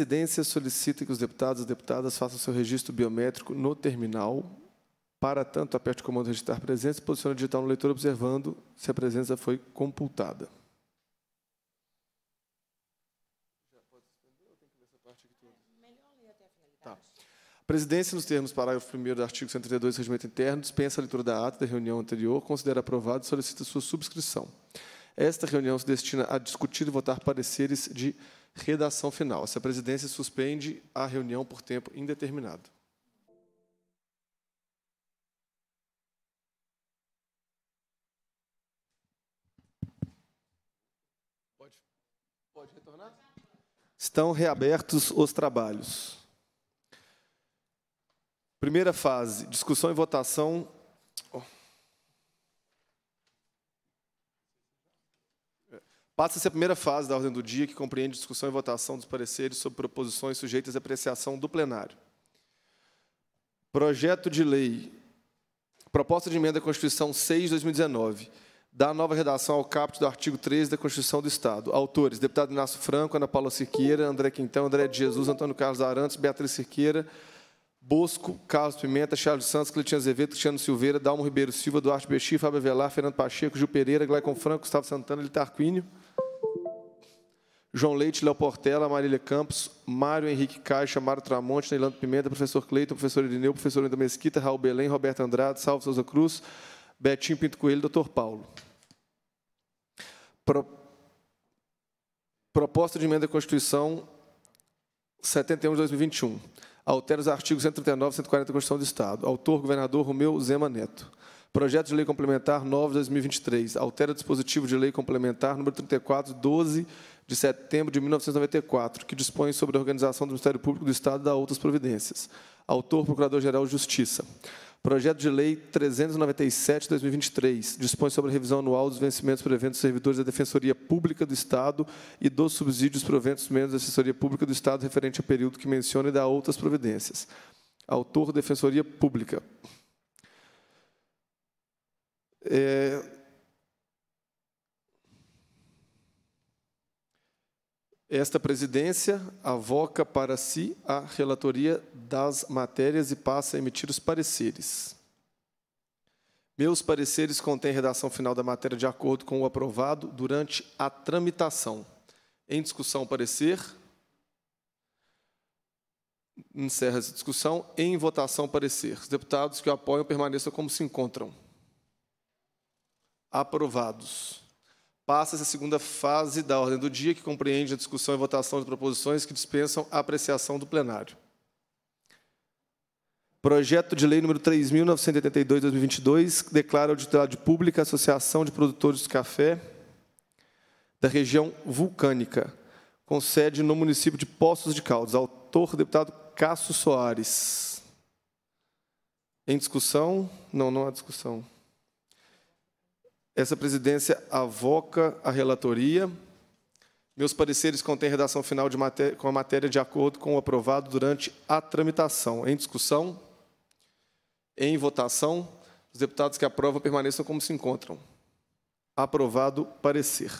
presidência solicita que os deputados e deputadas façam seu registro biométrico no terminal. Para tanto, aperte o comando registrar presença e posicione o digital no leitor observando se a presença foi computada. A tá. presidência, nos termos parágrafo 1 do artigo 132 do Regimento Interno, dispensa a leitura da ata da reunião anterior, considera aprovado e solicita sua subscrição. Esta reunião se destina a discutir e votar pareceres de Redação final. Se a presidência suspende a reunião por tempo indeterminado. Pode, pode retornar? Estão reabertos os trabalhos. Primeira fase: discussão e votação oh. Passa-se a primeira fase da ordem do dia, que compreende discussão e votação dos pareceres sobre proposições sujeitas à apreciação do plenário. Projeto de lei. Proposta de emenda à Constituição 6 de 2019. Dá nova redação ao caput do artigo 13 da Constituição do Estado. Autores: deputado Inácio Franco, Ana Paula Cirqueira, André Quintão, André de Jesus, Antônio Carlos Arantes, Beatriz Cirqueira, Bosco, Carlos Pimenta, Charles Santos, Cleitinho Azevedo, Cristiano Silveira, Dalmo Ribeiro Silva, Duarte Bexi, Fábio Velar, Fernando Pacheco, Gil Pereira, Glaicon Franco, Gustavo Santana, Litarquínio. Tarquínio. João Leite, Léo Portela, Marília Campos, Mário Henrique Caixa, Mário Tramonte, Neilando Pimenta, professor Cleiton, professor Irineu, professor Linda Mesquita, Raul Belém, Roberto Andrade, Salvo Souza Cruz, Betinho Pinto Coelho, doutor Paulo. Pro... Proposta de emenda à Constituição 71 de 2021. Altera os artigos 139 e 140 da Constituição do Estado. Autor, governador Romeu Zema Neto. Projeto de Lei Complementar 9 2023 altera o dispositivo de lei complementar número 34, 12 de setembro de 1994, que dispõe sobre a organização do Ministério Público do Estado e da outras providências. Autor, Procurador-Geral de Justiça. Projeto de Lei 397 2023 dispõe sobre a revisão anual dos vencimentos por eventos servidores da Defensoria Pública do Estado e dos subsídios preventos menos da Assessoria Pública do Estado referente ao período que menciona e da outras providências. Autor, Defensoria Pública. É... Esta presidência avoca para si a relatoria das matérias e passa a emitir os pareceres. Meus pareceres contêm redação final da matéria de acordo com o aprovado durante a tramitação. Em discussão, parecer. Encerra-se discussão. Em votação, parecer. Os deputados que o apoiam permaneçam como se encontram aprovados. Passa-se a segunda fase da ordem do dia, que compreende a discussão e votação de proposições que dispensam a apreciação do plenário. Projeto de Lei número 3.982-2022 declara a utilidade pública a Associação de Produtores de Café da região vulcânica, com sede no município de Poços de Caldas. Autor, deputado Cássio Soares. Em discussão? Não, não há discussão. Essa presidência avoca a relatoria. Meus pareceres contêm redação final com a matéria de acordo com o aprovado durante a tramitação. Em discussão? Em votação? Os deputados que aprovam permaneçam como se encontram. Aprovado parecer.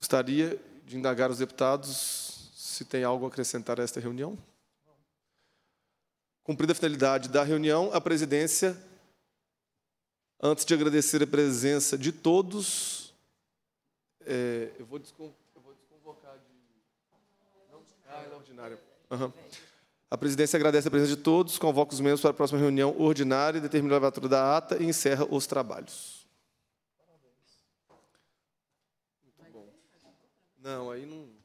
Gostaria de indagar os deputados se tem algo a acrescentar a esta reunião. Cumprida a finalidade da reunião, a presidência Antes de agradecer a presença de todos, é, eu, vou desconvocar de. Não, ah, é ordinária. Uhum. A presidência agradece a presença de todos, convoca os membros para a próxima reunião ordinária, determina a levatura da ata e encerra os trabalhos. Muito bom. Não, aí não.